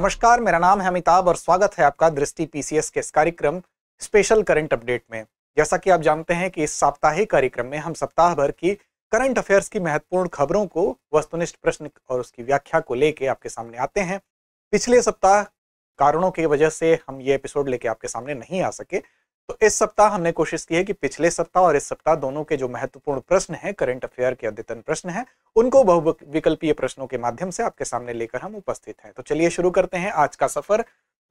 नमस्कार मेरा नाम है अमिताभ और स्वागत है आपका दृष्टि पीसीएस के इस कार्यक्रम स्पेशल करंट अपडेट में जैसा कि आप जानते हैं कि इस साप्ताहिक कार्यक्रम में हम सप्ताह भर की करंट अफेयर्स की महत्वपूर्ण खबरों को वस्तुनिष्ठ प्रश्न और उसकी व्याख्या को लेके आपके सामने आते हैं पिछले सप्ताह कारणों की वजह से हम ये एपिसोड लेके आपके सामने नहीं आ सके तो इस सप्ताह हमने कोशिश की है कि पिछले सप्ताह और इस सप्ताह दोनों के जो महत्वपूर्ण प्रश्न हैं करंट अफेयर के अद्यतन प्रश्न हैं उनको बहुविकल्पीय प्रश्नों के माध्यम से आपके सामने लेकर हम उपस्थित हैं तो चलिए शुरू करते हैं आज का सफर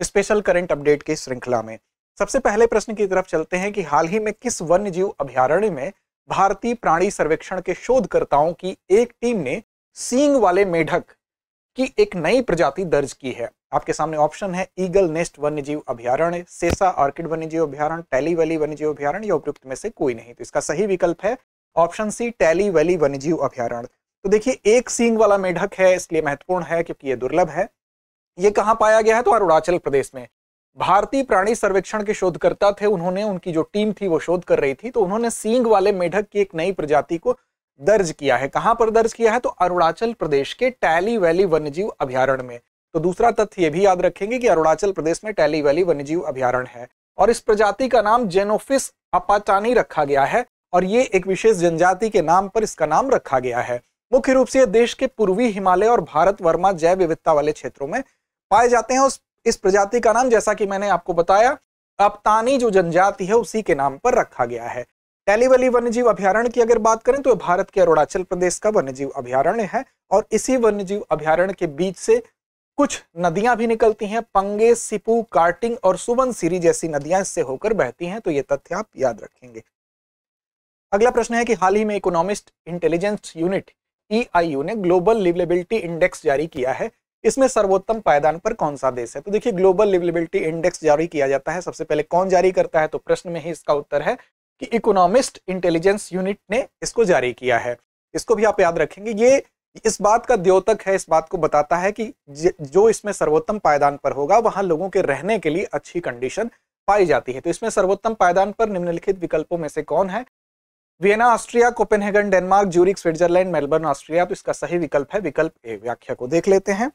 स्पेशल करंट अपडेट की श्रृंखला में सबसे पहले प्रश्न की तरफ चलते हैं कि हाल ही में किस वन्य जीव अभ्यारण्य में भारतीय प्राणी सर्वेक्षण के शोधकर्ताओं की एक टीम ने सींग वाले मेढक की एक नई प्रजाति दर्ज की है आपके सामने ऑप्शन है ईगल नेस्ट वन्यजीव अभ्यारण्य सेसा ऑर्किड वन्यजीव अभ्यारण टैली वैली वन्यजीव अभ्यारण या उपयुक्त में से कोई नहीं तो इसका सही विकल्प है ऑप्शन सी टैली वैली वन्यजीव अभ्यारण तो देखिए एक सींग वाला मेढक है इसलिए महत्वपूर्ण है क्योंकि ये दुर्लभ है ये कहाँ पाया गया है तो अरुणाचल प्रदेश में भारतीय प्राणी सर्वेक्षण के शोधकर्ता थे उन्होंने उनकी जो टीम थी वो शोध कर रही थी तो उन्होंने सींग वाले मेढक की एक नई प्रजाति को दर्ज किया है कहां पर दर्ज किया है तो अरुणाचल प्रदेश के टैली वैली वन्यजीव अभ्यारण्य में तो दूसरा तथ्य ये भी याद रखेंगे कि अरुणाचल प्रदेश में टैली वैली वन्यजीव अभ्यारण है और इस प्रजाति का नाम जेनोफिस अपाटानी रखा गया है और ये एक विशेष जनजाति के नाम पर इसका नाम रखा गया है मुख्य रूप से देश के पूर्वी हिमालय और भारत वर्मा जैव विविधता वाले क्षेत्रों में पाए जाते हैं उस इस प्रजाति का नाम जैसा कि मैंने आपको बताया अपतानी जो जनजाति है उसी के नाम पर रखा गया है टैलीवली वन्यजीव अभ्यारण्य की अगर बात करें तो भारत के अरुणाचल प्रदेश का वन्यजीव अभ्यारण्य है और इसी वन्यजीव अभ्यारण्य के बीच से कुछ नदियां भी निकलती हैं पंगे सिपू कार्टिंग और सुबन सीरी जैसी नदियां इससे होकर बहती हैं तो ये तथ्य आप याद रखेंगे अगला प्रश्न है कि हाल ही में Economist Intelligence Unit EIU e ने ग्लोबल लिवलेबिलिटी इंडेक्स जारी किया है इसमें सर्वोत्तम पायदान पर कौन सा देश है तो देखिए ग्लोबल लिवलेबिलिटी इंडेक्स जारी किया जाता है सबसे पहले कौन जारी करता है तो प्रश्न में ही इसका उत्तर है कि इकोनॉमिस्ट इंटेलिजेंस यूनिट ने इसको जारी किया है इसको भी आप याद रखेंगे ये इस बात का द्योतक है इस बात को बताता है कि जो इसमें सर्वोत्तम पायदान पर होगा वहां लोगों के रहने के लिए अच्छी कंडीशन पाई जाती है तो इसमें सर्वोत्तम पायदान पर निम्नलिखित विकल्पों में से कौन है Vienna Austria Copenhagen Denmark Zurich Switzerland Melbourne Austria तो इसका सही विकल्प है विकल्प ए व्याख्या को देख लेते हैं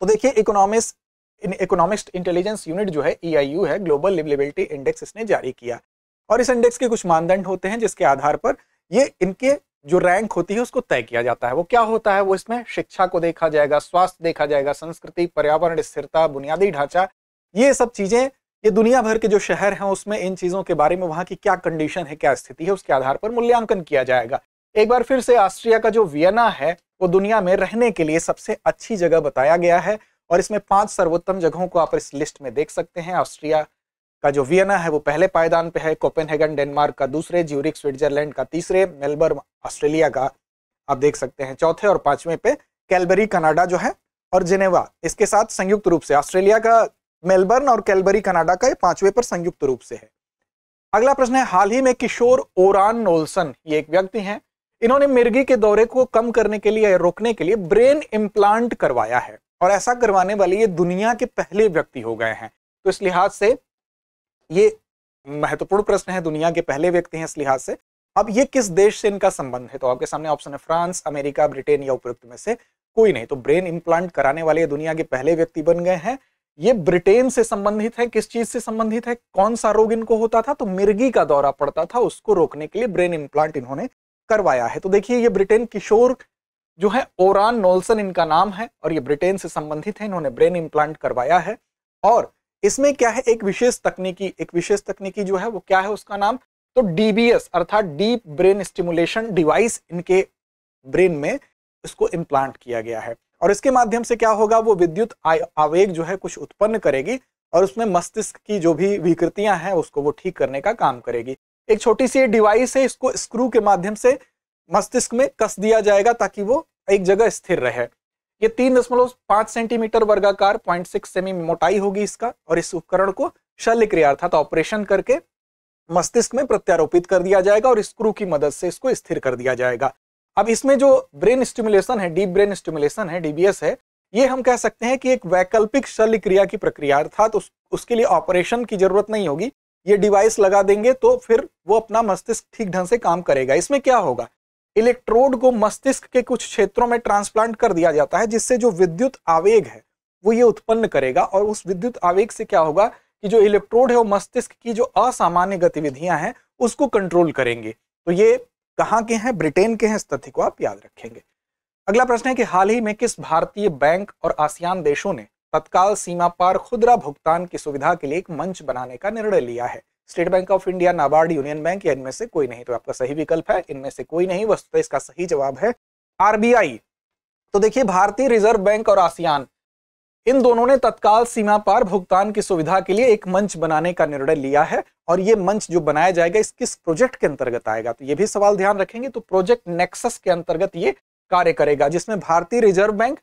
तो देखिए इकोनॉमिक्स इकोनॉमिक्स इंटेलिजेंस यूनिट जो है ई e है ग्लोबल लिवलेबिलिटी इंडेक्स इसने जारी किया और इस इंडेक्स के कुछ मानदंड होते हैं जिसके आधार पर ये इनके जो रैंक होती है उसको तय किया जाता है वो क्या होता है वो इसमें शिक्षा को देखा जाएगा स्वास्थ्य देखा जाएगा संस्कृति पर्यावरण स्थिरता बुनियादी ढांचा ये सब चीजें ये दुनिया भर के जो शहर हैं उसमें इन चीजों के बारे में वहां की क्या कंडीशन है क्या स्थिति है उसके आधार पर मूल्यांकन किया जाएगा एक बार फिर से ऑस्ट्रिया का जो वियना है वो दुनिया में रहने के लिए सबसे अच्छी जगह बताया गया है और इसमें पांच सर्वोत्तम जगहों को आप इस लिस्ट में देख सकते हैं ऑस्ट्रिया का जो वियना है वो पहले पायदान पे है कोपेनहेगन डेनमार्क का दूसरे ज्यूरिक स्विट्जरलैंड का तीसरे मेलबर्न ऑस्ट्रेलिया का आप देख सकते हैं चौथे और पांचवें पे कैलबरी कनाडा जो है और जिनेवा इसके साथ संयुक्त रूप से ऑस्ट्रेलिया का मेलबर्न और कैलबरी कनाडा का ये पांचवें पर संयुक्त रूप से है अगला प्रश्न है हाल ही में किशोर ओरान नोल्सन ये एक व्यक्ति हैं इन्होंने मिर्गी के दौरे को कम करने के लिए रोकने के लिए ब्रेन इम्प्लांट करवाया है और ऐसा करवाने वाले ये दुनिया के पहले व्यक्ति हो गए हैं तो इस लिहाज से ये महत्वपूर्ण प्रश्न है दुनिया के पहले व्यक्ति हैं इस लिहाज से अब ये किस देश से इनका संबंध है तो आपके सामने ऑप्शन है फ्रांस अमेरिका ब्रिटेन या उपयुक्त में से कोई नहीं तो ब्रेन इम्प्लांट कराने वाले दुनिया के पहले व्यक्ति बन गए हैं ये ब्रिटेन से संबंधित है किस चीज से संबंधित है कौन सा रोग इनको होता था तो मिर्गी का दौरा पड़ता था उसको रोकने के लिए ब्रेन इम्प्लांट इन्होंने करवाया है तो देखिए ये ब्रिटेन किशोर जो है ओरान नोल्सन इनका नाम है और ये ब्रिटेन से संबंधित है इन्होंने ब्रेन इम्प्लांट करवाया है और इसमें क्या है एक विशेष तकनीकी एक विशेष तकनीकी जो है वो क्या है उसका नाम तो डीबीएस अर्थात डीप ब्रेन स्टिमुलेशन डिवाइस इनके ब्रेन में इसको इम्प्लांट किया गया है और इसके माध्यम से क्या होगा वो विद्युत आवेग जो है कुछ उत्पन्न करेगी और उसमें मस्तिष्क की जो भी विकृतियां हैं उसको वो ठीक करने का काम करेगी एक छोटी सी डिवाइस है इसको स्क्रू के माध्यम से मस्तिष्क में कस दिया जाएगा ताकि वो एक जगह स्थिर रहे ये तीन दशमलव पांच सेंटीमीटर वर्गाकार पॉइंट सिक्स सेमी मोटाई होगी इसका और इस उपकरण को शल्य क्रिया अर्थात ऑपरेशन करके मस्तिष्क में प्रत्यारोपित कर दिया जाएगा और स्क्रू की मदद से इसको स्थिर कर दिया जाएगा अब इसमें जो ब्रेन स्टिमुलेशन है डीप ब्रेन स्टिमुलेशन है डीबीएस है ये हम कह सकते हैं कि एक वैकल्पिक शल्य क्रिया की प्रक्रिया अर्थात उस, उसके लिए ऑपरेशन की जरूरत नहीं होगी ये डिवाइस लगा देंगे तो फिर वो अपना मस्तिष्क ठीक ढंग से काम करेगा इसमें क्या होगा इलेक्ट्रोड को मस्तिष्क के कुछ क्षेत्रों में ट्रांसप्लांट कर दिया जाता है जिससे जो विद्युत आवेग है वो ये उत्पन्न करेगा और उस विद्युत आवेग से क्या होगा कि जो इलेक्ट्रोड है वो मस्तिष्क की जो असामान्य गतिविधियां हैं उसको कंट्रोल करेंगे तो ये कहाँ के हैं ब्रिटेन के हैं इस तथ्य को आप याद रखेंगे अगला प्रश्न है कि हाल ही में किस भारतीय बैंक और आसियान देशों ने तत्काल सीमा पार खुदरा भुगतान की सुविधा के लिए एक मंच बनाने का निर्णय लिया है State Bank of India NABARD Union Bank या इनमें से कोई नहीं तो आपका सही विकल्प है इनमें से कोई नहीं वस्तुतः तो इसका सही जवाब है आरबीआई तो देखिए भारतीय रिजर्व बैंक और आसियान इन दोनों ने तत्काल सीमा पार भुगतान की सुविधा के लिए एक मंच बनाने का निर्णय लिया है और ये मंच जो बनाया जाएगा इस किस प्रोजेक्ट के अंतर्गत आएगा तो ये भी सवाल ध्यान रखेंगे तो प्रोजेक्ट नेक्सस के अंतर्गत ये कार्य करेगा जिसमें भारतीय रिजर्व बैंक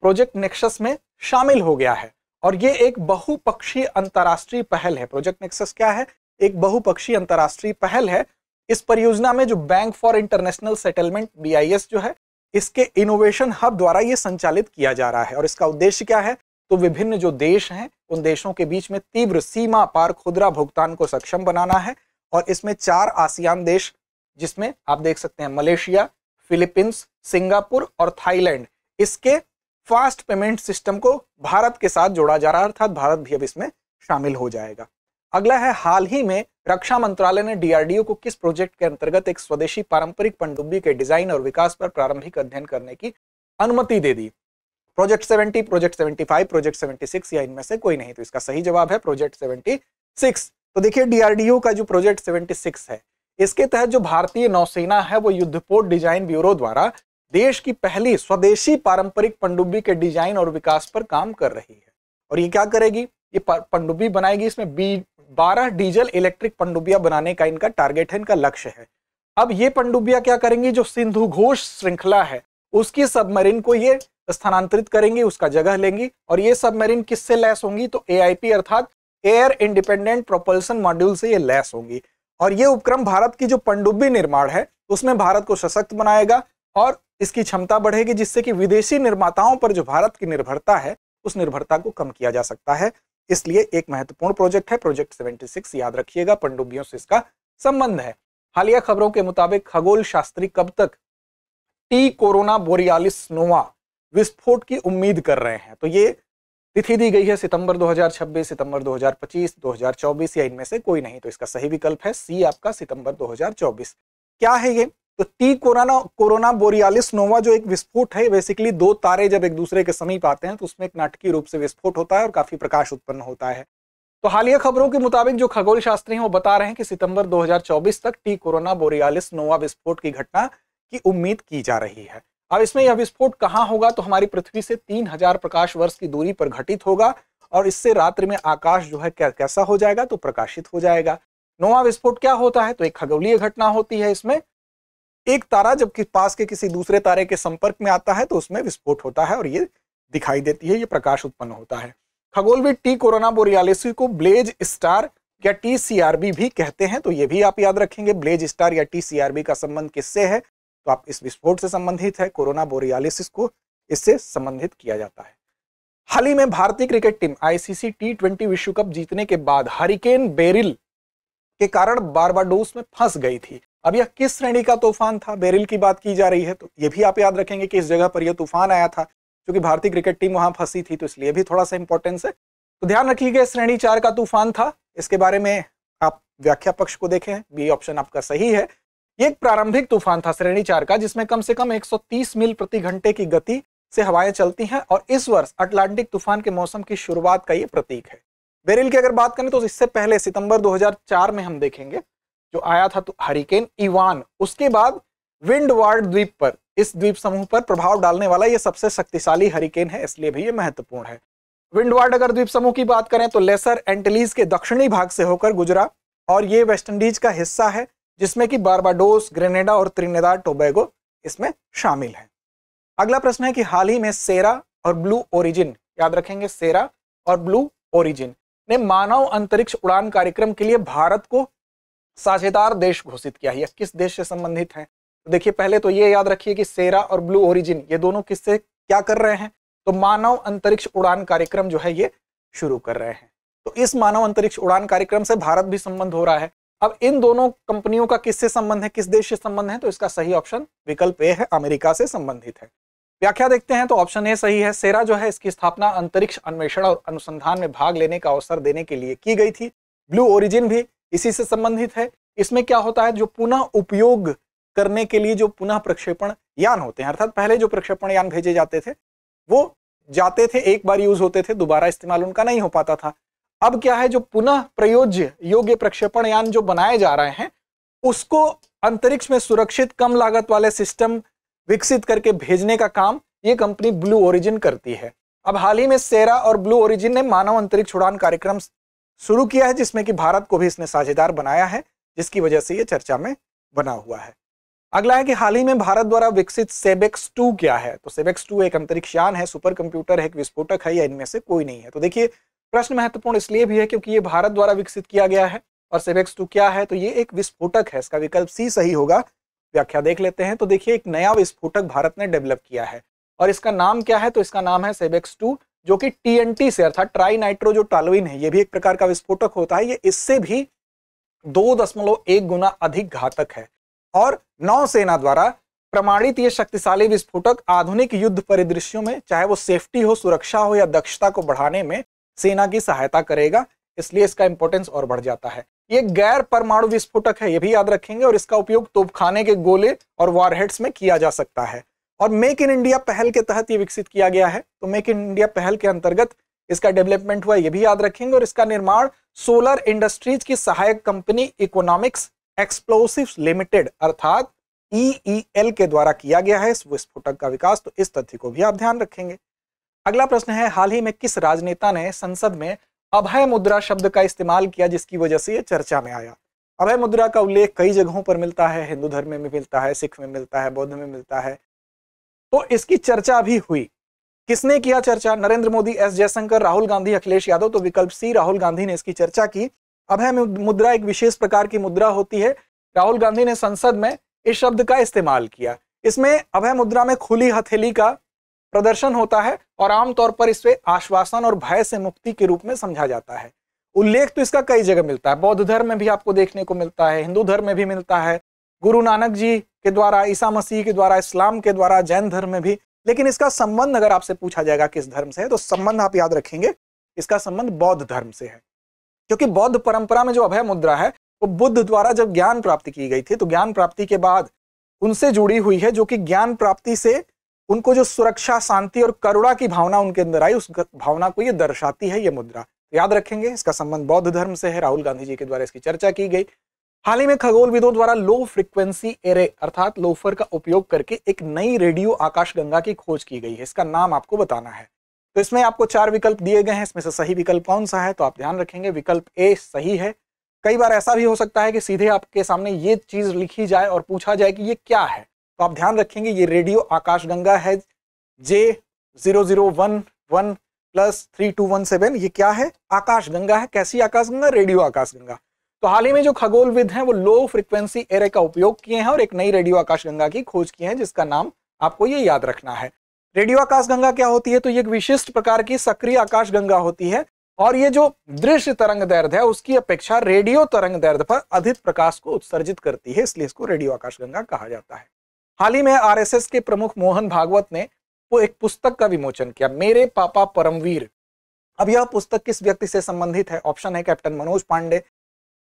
प्रोजेक्ट नेक्सस में शामिल हो गया है और ये एक बहुपक्षीय अंतर्राष्ट्रीय पहल है प्रोजेक्ट नेक्सस क्या है एक बहुपक्षीय अंतर्राष्ट्रीय पहल है इस परियोजना में जो Bank for International Settlement B जो है इसके इनोवेशन हब द्वारा ये संचालित किया जा रहा है और इसका उद्देश्य क्या है तो विभिन्न जो देश हैं उन देशों के बीच में तीव्र सीमा पार खुदरा भुगतान को सक्षम बनाना है और इसमें चार आसियान देश जिसमें आप देख सकते हैं मलेशिया फिलीपींस सिंगापुर और थाईलैंड इसके फास्ट पेमेंट सिस्टम को भारत के साथ जोड़ा जा रहा है अर्थात भारत भी अब इसमें शामिल हो जाएगा अगला है हाल ही में रक्षा मंत्रालय ने डीआरडीओ को किस प्रोजेक्ट के अंतर्गत एक स्वदेशी पारंपरिक पनडुब्बी के डिजाइन और विकास पर प्रारंभिक अध्ययन करने की अनुमति दे दी प्रोजेक्ट 70, प्रोजेक्ट 75, प्रोजेक्ट 76 या इनमें से कोई नहीं तो इसका सही जवाब है प्रोजेक्ट 76 तो देखिए डीआरडीओ का जो प्रोजेक्ट 76 है इसके तहत जो भारतीय नौसेना है वो युद्धपोत डिजाइन ब्यूरो द्वारा देश की पहली स्वदेशी पारंपरिक पनडुब्बी के डिजाइन और विकास पर काम कर रही है और ये क्या करेगी ये पनडुब्बी बनाएगी इसमें बी बारह डीजल इलेक्ट्रिक पंडुबिया बनाने का इनका टारगेट है इनका लक्ष्य है अब ये पंडुबिया क्या करेंगी जो सिंधु घोष श्रृंखला है उसकी सबमरीन को ये स्थानांतरित करेंगी उसका जगह लेंगी और ये सबमरीन किससे लैस होंगी तो ए अर्थात एयर इंडिपेंडेंट प्रोपल्सन मॉड्यूल से ये लैस होंगी और ये उपक्रम भारत की जो पनडुब्बी निर्माण है उसमें भारत को सशक्त बनाएगा और इसकी क्षमता बढ़ेगी जिससे कि विदेशी निर्माताओं पर जो भारत की निर्भरता है उस निर्भरता को कम किया जा सकता है इसलिए एक महत्वपूर्ण प्रोजेक्ट है प्रोजेक्ट 76 याद रखिएगा पंडुबियों से इसका संबंध है हालिया खबरों के मुताबिक खगोल शास्त्री कब तक टी कोरोना बोरियालिस नोवा विस्फोट की उम्मीद कर रहे हैं तो ये तिथि दी गई है सितंबर 2026, सितंबर 2025, 2024 या इनमें से कोई नहीं तो इसका सही विकल्प है सी आपका सितंबर 2024 क्या है ये तो T Corona Corona Borealis nova जो एक विस्फोट है बेसिकली दो तारे जब एक दूसरे के समीप आते हैं तो उसमें एक नाटकीय रूप से विस्फोट होता है और काफी प्रकाश उत्पन्न होता है तो हालिया खबरों के मुताबिक जो खगोल शास्त्री हैं वो बता रहे हैं कि सितंबर 2024 तक टी कोरोना बोरियालिस नोवा विस्फोट की घटना की उम्मीद की जा रही है अब इसमें यह विस्फोट कहाँ होगा तो हमारी पृथ्वी से हजार प्रकाश वर्ष की दूरी पर घटित होगा और इससे रात्रि में आकाश जो है क्या कैसा हो जाएगा तो प्रकाशित हो जाएगा नोवा विस्फोट क्या होता है तो एक खगोलीय घटना होती है इसमें एक तारा जब पास के किसी दूसरे तारे के संपर्क में आता है तो उसमें विस्फोट होता है और ये दिखाई देती है ये प्रकाश उत्पन्न होता है खगोलविद टी कोरोना बोरियालिस को ब्लेज स्टार या टी सीआरबी भी कहते हैं तो ये भी आप याद रखेंगे ब्लेज स्टार या टी बी का संबंध किससे है तो आप इस विस्फोट से संबंधित है कोरोना बोरियालिस को इससे संबंधित किया जाता है हाल ही में भारतीय cricket team ICC T twenty विश्व कप जीतने के बाद हरिकेन बेरिल के कारण बारबाडोस में फंस गई थी अब यह किस श्रेणी का तूफान था बेरिल की बात की जा रही है तो ये भी आप याद रखेंगे कि इस जगह पर यह तूफान आया था क्योंकि भारतीय क्रिकेट टीम वहां फंसी थी तो इसलिए भी थोड़ा सा इंपॉर्टेंस है तो ध्यान रखिएगा श्रेणी चार का तूफान था इसके बारे में आप व्याख्या पक्ष को देखें बी ऑप्शन आपका सही है एक प्रारंभिक तूफान था श्रेणी चार का जिसमें कम से कम 130 मील प्रति घंटे की गति से हवाएं चलती हैं और इस वर्ष अटलांटिक तूफान के मौसम की शुरुआत का ये प्रतीक है बेरिल की अगर बात करें तो इससे पहले सितंबर 2004 में हम देखेंगे जो आया था तो हरिकेन इवान उसके बाद विंडवार्ड द्वीप पर इस द्वीप समूह पर प्रभाव डालने वाला यह सबसे शक्तिशाली हरिकेन है इसलिए भी ये महत्वपूर्ण है विंडवार्ड अगर द्वीप समूह की बात करें तो लेसर एंटलीज के दक्षिणी भाग से होकर गुजरा और ये वेस्टइंडीज का हिस्सा है जिसमें कि बारबाडोस ग्रेनेडा और त्रिनेदा टोबैगो इसमें शामिल है अगला प्रश्न है कि हाल ही में सेरा और ब्लू ओरिजिन याद रखेंगे सेरा और ब्लू ओरिजिन ने मानव अंतरिक्ष उड़ान कार्यक्रम के लिए भारत को साझेदार देश घोषित किया है किस देश से संबंधित है तो देखिए पहले तो ये याद रखिए कि सेरा और ब्लू ओरिजिन ये दोनों किससे क्या कर रहे हैं तो मानव अंतरिक्ष उड़ान कार्यक्रम जो है ये शुरू कर रहे हैं तो इस मानव अंतरिक्ष उड़ान कार्यक्रम से भारत भी संबंध हो रहा है अब इन दोनों कंपनियों का किससे संबंध है किस देश से संबंध है तो इसका सही ऑप्शन विकल्प ए है अमेरिका से संबंधित है व्याख्या देखते हैं तो ऑप्शन ए सही है सेरा जो है इसकी स्थापना अंतरिक्ष अन्वेषण और अनुसंधान में भाग लेने का अवसर देने के लिए की गई थी ब्लू ओरिजिन भी इसी से संबंधित है इसमें क्या होता है जो पुनः उपयोग करने के लिए जो पुनः प्रक्षेपण यान होते हैं अर्थात पहले जो प्रक्षेपण यान भेजे जाते थे वो जाते थे एक बार यूज होते थे दोबारा इस्तेमाल उनका नहीं हो पाता था अब क्या है जो पुनः प्रयोज्य योग्य प्रक्षेपण यान जो बनाए जा रहे हैं उसको अंतरिक्ष में सुरक्षित कम लागत वाले सिस्टम विकसित करके भेजने का काम ये कंपनी ब्लू ओरिजिन करती है अब हाल ही में सेरा और ब्लू ओरिजिन ने मानव अंतरिक्ष उड़ान कार्यक्रम शुरू किया है जिसमें कि भारत को भी इसने साझेदार बनाया है जिसकी वजह से ये चर्चा में बना हुआ है अगला है कि हाल ही में भारत द्वारा विकसित सेबेक्स टू क्या है तो सेबेक्स टू एक अंतरिक्ष यान है सुपर कंप्यूटर है एक विस्फोटक है या इनमें से कोई नहीं है तो देखिए प्रश्न महत्वपूर्ण इसलिए भी है क्योंकि ये भारत द्वारा विकसित किया गया है और सेबेक्स टू क्या है तो ये एक विस्फोटक है इसका विकल्प सी सही होगा व्याख्या देख लेते हैं तो देखिए एक नया विस्फोटक भारत ने डेवलप किया है और इसका नाम क्या है तो इसका नाम है सेबेक्स टू जो कि टी से अर्थात ट्राई नाइट्रो जो टालोइन है ये भी एक प्रकार का विस्फोटक होता है ये इससे भी दो दशमलव एक गुना अधिक घातक है और नौसेना द्वारा प्रमाणित ये शक्तिशाली विस्फोटक आधुनिक युद्ध परिदृश्यों में चाहे वो सेफ्टी हो सुरक्षा हो या दक्षता को बढ़ाने में सेना की सहायता करेगा इसलिए इसका इंपॉर्टेंस और बढ़ जाता है ये गैर परमाणु विस्फोटक है ये भी याद रखेंगे और इसका उपयोग तोपखाने के गोले और वारहेड्स में किया जा सकता है और मेक इन इंडिया पहल के तहत ये विकसित किया गया है तो मेक इन इंडिया पहल के अंतर्गत इसका डेवलपमेंट हुआ ये भी याद रखेंगे और इसका निर्माण सोलर इंडस्ट्रीज की सहायक कंपनी इकोनॉमिक्स एक्सप्लोसिव लिमिटेड अर्थात ईईएल e e के द्वारा किया गया है इस विस्फोटक का विकास तो इस तथ्य को भी आप ध्यान रखेंगे अगला प्रश्न है हाल ही में किस राजनेता ने संसद में अभय मुद्रा शब्द का इस्तेमाल किया जिसकी वजह से ये चर्चा में आया अभय मुद्रा का उल्लेख कई जगहों पर मिलता है हिंदू धर्म में मिलता है सिख में मिलता है बौद्ध में मिलता है तो इसकी चर्चा भी हुई किसने किया चर्चा नरेंद्र मोदी एस जयशंकर राहुल गांधी अखिलेश यादव तो विकल्प सी राहुल गांधी ने इसकी चर्चा की अभय मुद्रा एक विशेष प्रकार की मुद्रा होती है राहुल गांधी ने संसद में इस शब्द का इस्तेमाल किया इसमें अभय मुद्रा में खुली हथेली का प्रदर्शन होता है और आमतौर पर इसे आश्वासन और भय से मुक्ति के रूप में समझा जाता है उल्लेख तो इसका कई जगह मिलता है बौद्ध धर्म में भी आपको देखने को मिलता है हिंदू धर्म में भी मिलता है गुरु नानक जी के द्वारा ईसा मसीह के द्वारा इस्लाम के द्वारा जैन धर्म में भी लेकिन इसका संबंध अगर आपसे पूछा जाएगा किस धर्म से है तो संबंध आप याद रखेंगे इसका संबंध बौद्ध धर्म से है क्योंकि बौद्ध परंपरा में जो अभय मुद्रा है वो बुद्ध द्वारा जब ज्ञान प्राप्ति की गई थी तो ज्ञान प्राप्ति के बाद उनसे जुड़ी हुई है जो कि ज्ञान प्राप्ति से उनको जो सुरक्षा शांति और करुणा की भावना उनके अंदर आई उस भावना को ये दर्शाती है ये मुद्रा तो याद रखेंगे इसका संबंध बौद्ध धर्म से है राहुल गांधी जी के द्वारा इसकी चर्चा की गई हाल ही में खगोलविदों द्वारा लो फ्रिक्वेंसी एरे अर्थात लोफर का उपयोग करके एक नई रेडियो गंगा की खोज की गई है इसका नाम आपको बताना है तो इसमें आपको चार विकल्प दिए गए हैं इसमें से सही विकल्प कौन सा है तो आप ध्यान रखेंगे विकल्प ए सही है कई बार ऐसा भी हो सकता है कि सीधे आपके सामने ये चीज लिखी जाए और पूछा जाए कि ये क्या है तो आप ध्यान रखेंगे ये रेडियो आकाशगंगा है J zero zero one one plus three two one seven ये क्या है आकाशगंगा है कैसी आकाशगंगा रेडियो आकाशगंगा तो हाल ही में जो खगोलविद हैं वो लो फ्रिक्वेंसी एरे का उपयोग किए हैं और एक नई रेडियो आकाशगंगा की खोज किए हैं जिसका नाम आपको ये याद रखना है रेडियो आकाशगंगा क्या होती है तो ये एक विशिष्ट प्रकार की सक्रिय आकाशगंगा होती है और ये जो दृश्य तरंग दर्द है उसकी अपेक्षा रेडियो तरंग दर्द पर अधिक प्रकाश को उत्सर्जित करती है इसलिए इसको रेडियो आकाशगंगा कहा जाता है हाल ही में आरएसएस के प्रमुख मोहन भागवत ने वो एक पुस्तक का विमोचन किया मेरे पापा परमवीर अब यह पुस्तक किस व्यक्ति से संबंधित है ऑप्शन है कैप्टन मनोज पांडे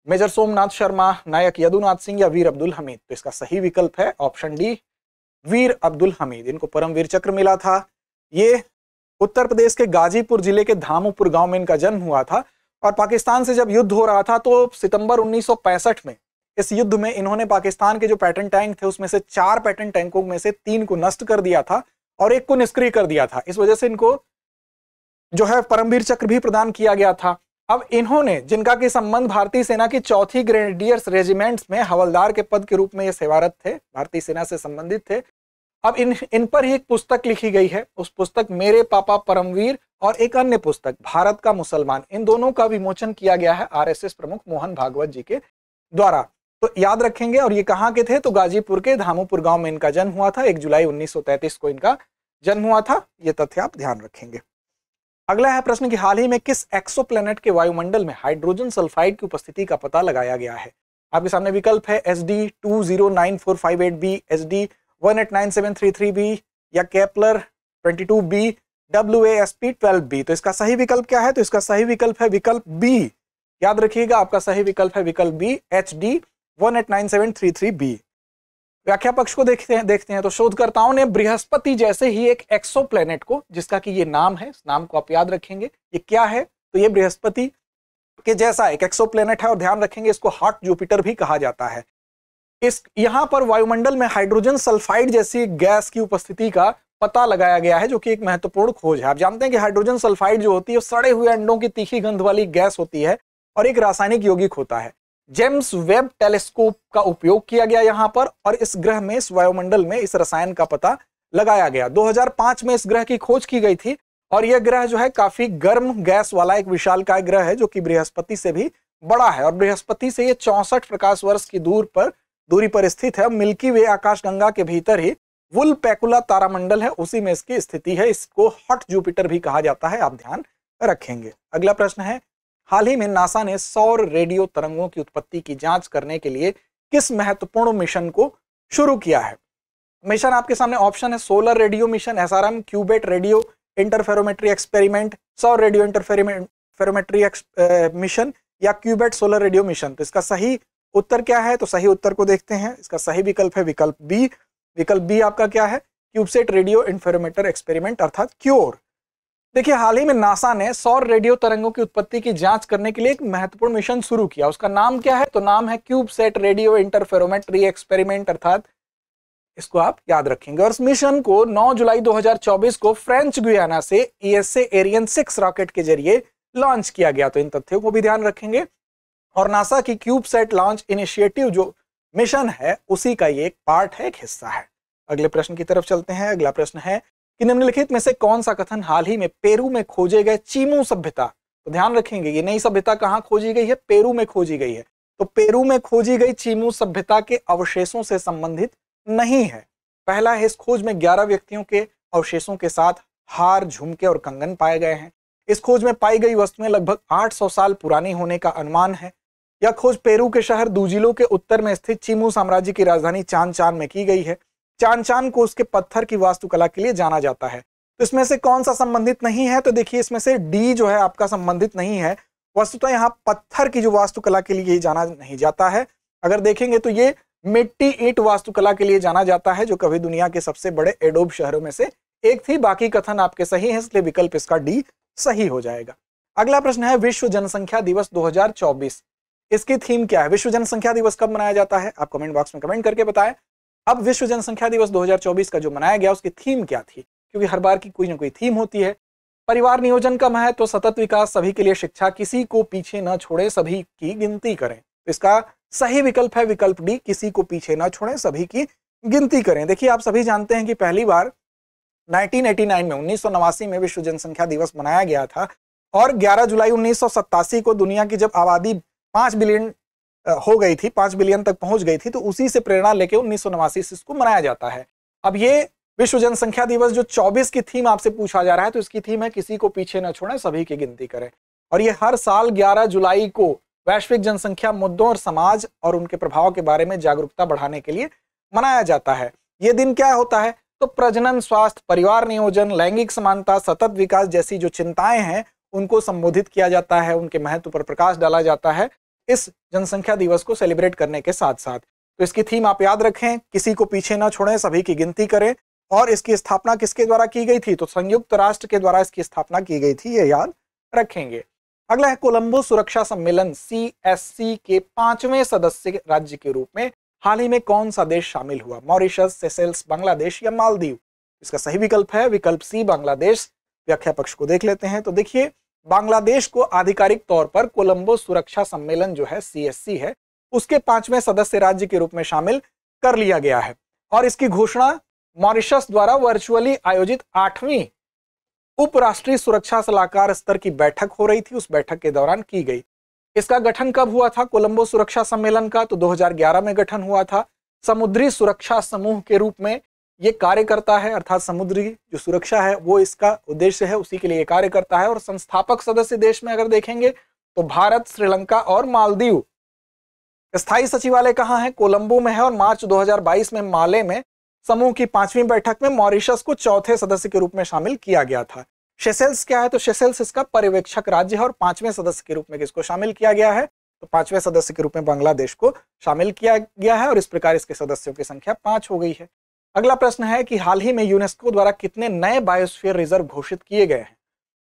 मेजर सोमनाथ शर्मा नायक यदुनाथ सिंह या वीर अब्दुल हमीद तो इसका सही विकल्प है ऑप्शन डी वीर अब्दुल हमीद इनको परमवीर चक्र मिला था ये उत्तर प्रदेश के गाजीपुर जिले के धामूपुर गांव में इनका जन्म हुआ था और पाकिस्तान से जब युद्ध हो रहा था तो सितंबर 1965 में इस युद्ध में इन्होंने पाकिस्तान के जो पैटर्न टैंक थे उसमें से चार पैटर्न टैंकों में से तीन को नष्ट कर दिया था और एक को निष्क्रिय कर दिया था इस वजह से इनको जो है परमवीर चक्र भी प्रदान किया गया था अब इन्होंने जिनका की संबंध भारतीय सेना की चौथी ग्रेनेडियर्स रेजिमेंट्स में हवलदार के पद के रूप में ये सेवारत थे भारतीय सेना से संबंधित थे अब इन इन पर ही एक पुस्तक लिखी गई है उस पुस्तक मेरे पापा परमवीर और एक अन्य पुस्तक भारत का मुसलमान इन दोनों का विमोचन किया गया है आरएसएस प्रमुख मोहन भागवत जी के द्वारा तो याद रखेंगे और ये कहाँ के थे तो गाजीपुर के धामोपुर गांव में इनका जन्म हुआ था एक जुलाई 1933 को इनका जन्म हुआ था ये तथ्य आप ध्यान रखेंगे अगला है प्रश्न कि हाल ही में किस एक्सो के वायुमंडल में हाइड्रोजन सल्फाइड की उपस्थिति का पता लगाया गया है आपके सामने विकल्प है S D two zero nine four five eight B S D one eight nine seven three three B या Kepler twenty two B W A S P twelve B तो इसका सही विकल्प क्या है तो इसका सही विकल्प है विकल्प बी याद रखिएगा आपका सही विकल्प है विकल्प B H D one eight nine seven three three B व्याख्या पक्ष को देखते हैं देखते हैं तो शोधकर्ताओं ने बृहस्पति जैसे ही एक एक्सो प्लेनेट को जिसका कि ये नाम है इस नाम को आप याद रखेंगे ये क्या है तो ये बृहस्पति के जैसा एक एक्सो प्लेनेट है और ध्यान रखेंगे इसको हॉट जुपिटर भी कहा जाता है इस यहाँ पर वायुमंडल में हाइड्रोजन सल्फाइड जैसी गैस की उपस्थिति का पता लगाया गया है जो कि एक महत्वपूर्ण खोज है आप जानते हैं कि हाइड्रोजन सल्फाइड जो होती है सड़े हुए अंडों की तीखी गंध वाली गैस होती है और एक रासायनिक यौगिक होता है जेम्स वेब टेलीस्कोप का उपयोग किया गया यहां पर और इस ग्रह में इस वायुमंडल में इस रसायन का पता लगाया गया 2005 में इस ग्रह की खोज की गई थी और यह ग्रह जो है काफी गर्म गैस वाला एक विशाल का ग्रह है जो कि बृहस्पति से भी बड़ा है और बृहस्पति से यह चौसठ प्रकाश वर्ष की दूर पर दूरी पर स्थित है मिल्की वे आकाशगंगा के भीतर ही वुल पैकुला तारामंडल है उसी में इसकी स्थिति है इसको हॉट जुपिटर भी कहा जाता है आप ध्यान रखेंगे अगला प्रश्न है हाल ही में नासा ने सौर रेडियो तरंगों की उत्पत्ति की जांच करने के लिए किस महत्वपूर्ण मिशन को शुरू किया है मिशन आपके सामने ऑप्शन है solar radio mission S R M CubeSat radio interferometry experiment सौर रेडियो इंटरफेरोमेट्री मिशन या क्यूबेट सोलर रेडियो मिशन तो इसका सही उत्तर क्या है तो सही उत्तर को देखते हैं इसका सही विकल्प है विकल्प बी विकल्प बी आपका क्या है क्यूबसेट रेडियो इंफेरोमीटर एक्सपेरिमेंट अर्थात क्योर देखिए हाल ही में नासा ने सौर रेडियो तरंगों की उत्पत्ति की जांच करने के लिए एक महत्वपूर्ण मिशन शुरू किया उसका नाम क्या है तो नाम है CubeSat radio interferometry experiment अर्थात इसको आप याद रखेंगे और इस मिशन को 9 जुलाई 2024 को फ्रेंच गुयाना से ईएसए एरियन सिक्स रॉकेट के जरिए लॉन्च किया गया तो इन तथ्यों को भी ध्यान रखेंगे और नासा की क्यूब सेट लॉन्च इनिशिएटिव जो मिशन है उसी का ये एक पार्ट है एक हिस्सा है अगले प्रश्न की तरफ चलते हैं अगला प्रश्न है कि निम्नलिखित में से कौन सा कथन हाल ही में पेरू में खोजे गए चीमू सभ्यता तो ध्यान रखेंगे ये नई सभ्यता कहाँ खोजी गई है पेरू में खोजी गई है तो पेरू में खोजी गई चीमू सभ्यता के अवशेषों से संबंधित नहीं है पहला है इस खोज में ग्यारह व्यक्तियों के अवशेषों के साथ हार झुमके और कंगन पाए गए हैं इस खोज में पाई गई वस्तुएं लगभग 800 साल पुरानी होने का अनुमान है यह खोज पेरू के शहर दूजिलो के उत्तर में स्थित चीमू साम्राज्य की राजधानी चांद चांद में की गई है चांद को उसके पत्थर की वास्तुकला के लिए जाना जाता है तो इसमें से कौन सा संबंधित नहीं है तो देखिए इसमें से डी जो है आपका संबंधित नहीं है वस्तुतः यहाँ पत्थर की जो वास्तुकला के लिए जाना नहीं जाता है अगर देखेंगे तो ये मिट्टी ईट वास्तुकला के लिए जाना जाता है जो कभी दुनिया के सबसे बड़े एडोब शहरों में से एक थी बाकी कथन आपके सही है इसलिए विकल्प इसका डी सही हो जाएगा अगला प्रश्न है विश्व जनसंख्या दिवस 2024 इसकी थीम क्या है विश्व जनसंख्या दिवस कब मनाया जाता है आप कमेंट बॉक्स में कमेंट करके बताएं अब विश्व जनसंख्या दिवस 2024 का जो मनाया गया उसकी थीम क्या थी क्योंकि हर बार की कोई ना कोई थीम होती है परिवार नियोजन का महत्व तो सतत विकास सभी के लिए शिक्षा किसी को पीछे न छोड़े सभी की गिनती करें तो इसका सही विकल्प है विकल्प डी किसी को पीछे न छोड़े सभी की गिनती करें देखिए आप सभी जानते हैं कि पहली बार 1989 में उन्नीस में विश्व जनसंख्या दिवस मनाया गया था और 11 जुलाई उन्नीस को दुनिया की जब आबादी 5 बिलियन हो गई थी पांच बिलियन तक पहुंच गई थी तो उसी से प्रेरणा लेके उन्नीस सौ से इसको मनाया जाता है अब ये विश्व जनसंख्या दिवस जो 24 की थीम आपसे पूछा जा रहा है तो इसकी थीम है किसी को पीछे न छोड़े सभी की गिनती करें और ये हर साल 11 जुलाई को वैश्विक जनसंख्या मुद्दों और समाज और उनके प्रभाव के बारे में जागरूकता बढ़ाने के लिए मनाया जाता है ये दिन क्या होता है तो प्रजनन स्वास्थ्य परिवार नियोजन लैंगिक समानता सतत विकास जैसी जो चिंताएं हैं उनको संबोधित किया जाता है उनके महत्व पर प्रकाश डाला जाता है इस जनसंख्या दिवस को सेलिब्रेट करने के साथ साथ तो इसकी थीम आप याद रखें किसी को पीछे ना छोड़ें सभी की गिनती करें और इसकी स्थापना किसके द्वारा की गई थी तो संयुक्त राष्ट्र के द्वारा इसकी स्थापना की गई थी ये याद रखेंगे अगला है कोलंबो सुरक्षा सम्मेलन सी के पांचवें सदस्य राज्य के रूप में हाल ही में कौन सा देश शामिल हुआ मॉरिशस सेसेल्स बांग्लादेश या मालदीव इसका सही विकल्प है विकल्प सी बांग्लादेश व्याख्या पक्ष को देख लेते हैं तो देखिए बांग्लादेश को आधिकारिक तौर पर कोलंबो सुरक्षा सम्मेलन जो है सीएससी है उसके पांचवें सदस्य राज्य के रूप में शामिल कर लिया गया है और इसकी घोषणा मॉरिशस द्वारा वर्चुअली आयोजित आठवीं उपराष्ट्रीय सुरक्षा सलाहकार स्तर की बैठक हो रही थी उस बैठक के दौरान की गई इसका गठन कब हुआ था कोलंबो सुरक्षा सम्मेलन का तो 2011 में गठन हुआ था समुद्री सुरक्षा समूह के रूप में ये कार्य करता है अर्थात समुद्री जो सुरक्षा है वो इसका उद्देश्य है उसी के लिए कार्य करता है और संस्थापक सदस्य देश में अगर देखेंगे तो भारत श्रीलंका और मालदीव स्थायी सचिवालय कहाँ है कोलंबो में है और मार्च 2022 में माले में समूह की पांचवी बैठक में मॉरिशस को चौथे सदस्य के रूप में शामिल किया गया था शेसेल्स क्या है तो शेसेल्स इसका पर्यवेक्षक राज्य है और पांचवें सदस्य के रूप में किसको शामिल किया गया है तो पांचवें सदस्य के रूप में बांग्लादेश को शामिल किया गया है और इस प्रकार इसके सदस्यों की संख्या पांच हो गई है अगला प्रश्न है कि हाल ही में यूनेस्को द्वारा कितने नए बायोस्फीयर रिजर्व घोषित किए गए हैं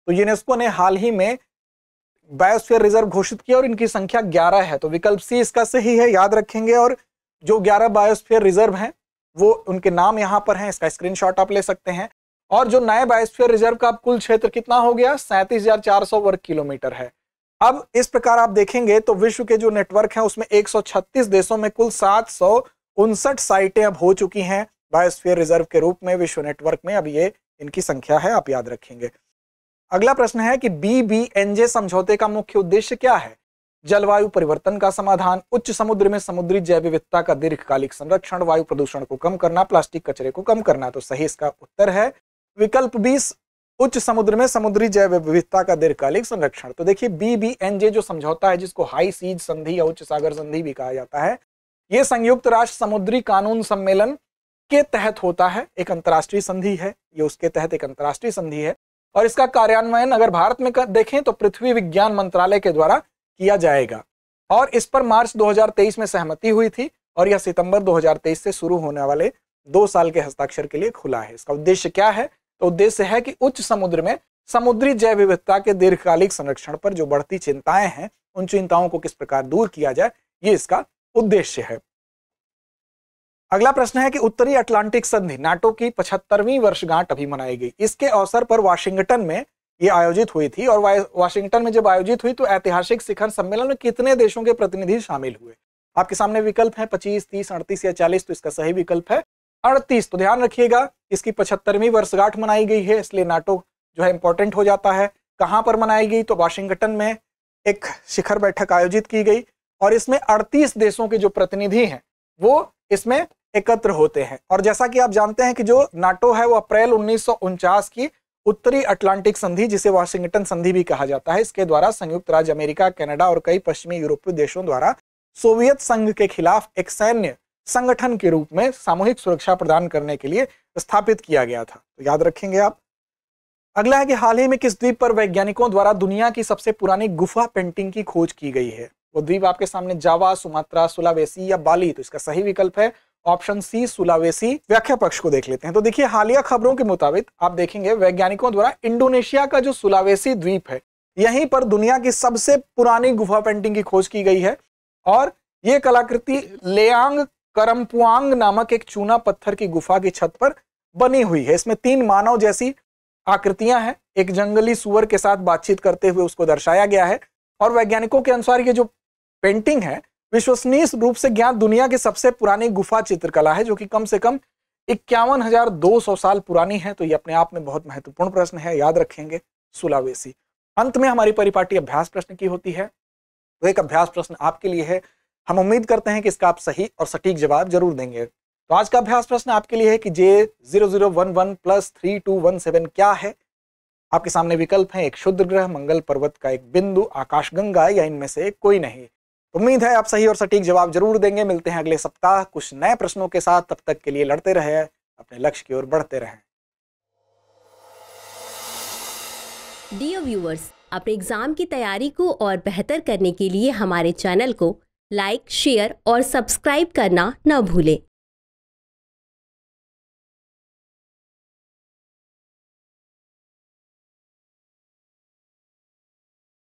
तो यूनेस्को ने हाल ही में बायोस्फीयर रिजर्व घोषित किया और इनकी संख्या 11 है तो विकल्प सी इसका सही है याद रखेंगे और जो 11 बायोस्फीयर रिजर्व हैं वो उनके नाम यहाँ पर हैं इसका स्क्रीनशॉट आप ले सकते हैं और जो नए बायोस्फीयर रिजर्व का कुल क्षेत्र कितना हो गया सैंतीस वर्ग किलोमीटर है अब इस प्रकार आप देखेंगे तो विश्व के जो नेटवर्क है उसमें 136 देशों में कुल सात साइटें अब हो चुकी हैं बायोस्फीयर रिजर्व के रूप में विश्व नेटवर्क में अब ये इनकी संख्या है आप याद रखेंगे अगला प्रश्न है कि बी बी एन जे समझौते का मुख्य उद्देश्य क्या है जलवायु परिवर्तन का समाधान उच्च समुद्र में समुद्री जैव विविधता का दीर्घकालिक संरक्षण वायु प्रदूषण को कम करना प्लास्टिक कचरे को कम करना तो सही इसका उत्तर है विकल्प बीस उच्च समुद्र में समुद्री जैव विविधता का दीर्घकालिक संरक्षण तो देखिए बी बी एन जे जो समझौता है जिसको हाई सीज संधि या उच्च सागर संधि भी कहा जाता है ये संयुक्त राष्ट्र समुद्री कानून सम्मेलन के तहत होता है एक अंतर्राष्ट्रीय संधि है ये उसके तहत एक अंतर्राष्ट्रीय संधि है और इसका कार्यान्वयन अगर भारत में कर, देखें तो पृथ्वी विज्ञान मंत्रालय के द्वारा किया जाएगा और इस पर मार्च 2023 में सहमति हुई थी और यह सितंबर 2023 से शुरू होने वाले दो साल के हस्ताक्षर के लिए खुला है इसका उद्देश्य क्या है तो उद्देश्य है कि उच्च समुद्र में समुद्री जैव विविधता के दीर्घकालिक संरक्षण पर जो बढ़ती चिंताएं हैं उन चिंताओं को किस प्रकार दूर किया जाए ये इसका उद्देश्य है अगला प्रश्न है कि उत्तरी अटलांटिक संधि नाटो की पचहत्तरवीं वर्षगांठ अभी मनाई गई इसके अवसर पर वाशिंगटन में ये आयोजित हुई थी और वाशिंगटन में जब आयोजित हुई तो ऐतिहासिक शिखर सम्मेलन में कितने देशों के प्रतिनिधि शामिल हुए आपके सामने विकल्प है पच्चीस तीस अड़तीस या चालीस तो इसका सही विकल्प है अड़तीस तो ध्यान रखिएगा इसकी पचहत्तरवीं वर्षगांठ मनाई गई है इसलिए नाटो जो है इंपॉर्टेंट हो जाता है कहाँ पर मनाई गई तो वाशिंगटन में एक शिखर बैठक आयोजित की गई और इसमें अड़तीस देशों के जो प्रतिनिधि हैं वो इसमें एकत्र होते हैं और जैसा कि आप जानते हैं कि जो नाटो है वो अप्रैल उन्नीस की उत्तरी अटलांटिक संधि जिसे वाशिंगटन संधि भी कहा जाता है इसके द्वारा संयुक्त राज्य अमेरिका कनाडा और कई पश्चिमी यूरोपीय देशों द्वारा सोवियत संघ के खिलाफ एक सैन्य संगठन के रूप में सामूहिक सुरक्षा प्रदान करने के लिए स्थापित किया गया था तो याद रखेंगे आप अगला है कि हाल ही में किस द्वीप पर वैज्ञानिकों द्वारा दुनिया की सबसे पुरानी गुफा पेंटिंग की खोज की गई है वो द्वीप आपके सामने जावा सुमात्रा सुलावेसी या बाली तो इसका सही विकल्प है ऑप्शन सी सुलावेसी व्याख्या पक्ष को देख लेते हैं तो देखिए हालिया खबरों के मुताबिक आप देखेंगे वैज्ञानिकों द्वारा इंडोनेशिया का जो सुलावेसी द्वीप है यहीं पर दुनिया की सबसे पुरानी गुफा पेंटिंग की खोज की गई है और ये कलाकृति लेंग करमपुआंग नामक एक चूना पत्थर की गुफा की छत पर बनी हुई है इसमें तीन मानव जैसी आकृतियां हैं एक जंगली सुअर के साथ बातचीत करते हुए उसको दर्शाया गया है और वैज्ञानिकों के अनुसार ये जो पेंटिंग है विश्वसनीय रूप से ज्ञात दुनिया की सबसे पुरानी गुफा चित्रकला है जो कि कम से कम इक्यावन हजार दो सौ साल पुरानी है तो ये अपने आप में बहुत महत्वपूर्ण प्रश्न है याद रखेंगे सुलावेसी अंत में हमारी परिपाटी अभ्यास प्रश्न की होती है तो एक अभ्यास प्रश्न आपके लिए है हम उम्मीद करते हैं कि इसका आप सही और सटीक जवाब जरूर देंगे तो आज का अभ्यास प्रश्न आपके लिए है कि J zero zero one one plus three two one seven क्या है आपके सामने विकल्प हैं एक शुद्र ग्रह मंगल पर्वत का एक बिंदु आकाशगंगा या इनमें से कोई नहीं उम्मीद है आप सही और सटीक जवाब जरूर देंगे मिलते हैं अगले सप्ताह कुछ नए प्रश्नों के साथ तब तक के लिए लड़ते रहे अपने लक्ष्य की ओर बढ़ते रहे डियर व्यूअर्स अपने एग्जाम की तैयारी को और बेहतर करने के लिए हमारे चैनल को लाइक शेयर और सब्सक्राइब करना न भूलें